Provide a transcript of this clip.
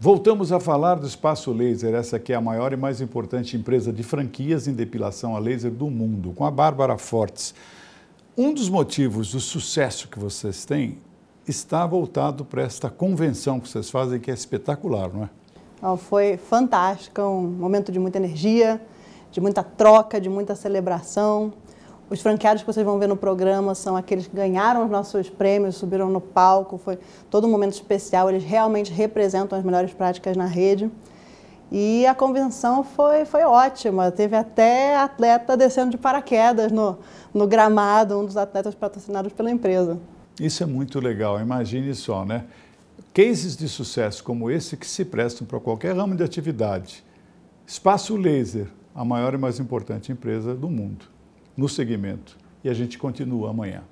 Voltamos a falar do Espaço Laser, essa que é a maior e mais importante empresa de franquias em depilação a laser do mundo, com a Bárbara Fortes. Um dos motivos do sucesso que vocês têm está voltado para esta convenção que vocês fazem, que é espetacular, não é? foi fantástica, é um momento de muita energia, de muita troca, de muita celebração. Os franqueados que vocês vão ver no programa são aqueles que ganharam os nossos prêmios, subiram no palco, foi todo um momento especial, eles realmente representam as melhores práticas na rede. E a convenção foi, foi ótima, teve até atleta descendo de paraquedas no, no gramado, um dos atletas patrocinados pela empresa. Isso é muito legal, imagine só, né? Cases de sucesso como esse que se prestam para qualquer ramo de atividade. Espaço Laser, a maior e mais importante empresa do mundo no segmento. E a gente continua amanhã.